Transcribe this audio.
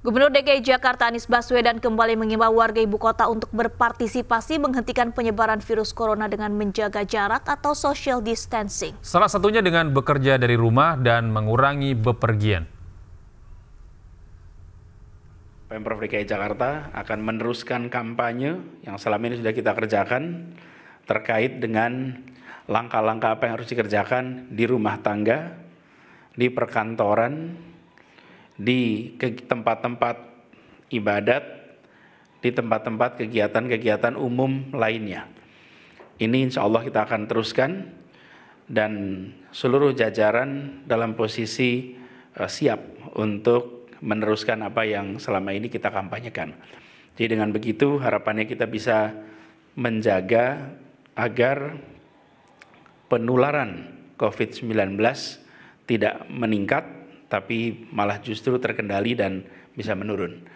Gubernur DKI Jakarta Anies Baswedan kembali mengimbau warga ibu kota untuk berpartisipasi menghentikan penyebaran virus corona dengan menjaga jarak atau social distancing. Salah satunya dengan bekerja dari rumah dan mengurangi bepergian. Pemprov DKI Jakarta akan meneruskan kampanye yang selama ini sudah kita kerjakan terkait dengan langkah-langkah apa yang harus dikerjakan di rumah tangga, di perkantoran, di tempat-tempat ibadat, di tempat-tempat kegiatan-kegiatan umum lainnya. Ini insya Allah kita akan teruskan dan seluruh jajaran dalam posisi eh, siap untuk meneruskan apa yang selama ini kita kampanyekan. Jadi dengan begitu harapannya kita bisa menjaga agar penularan COVID-19 tidak meningkat tapi malah justru terkendali dan bisa menurun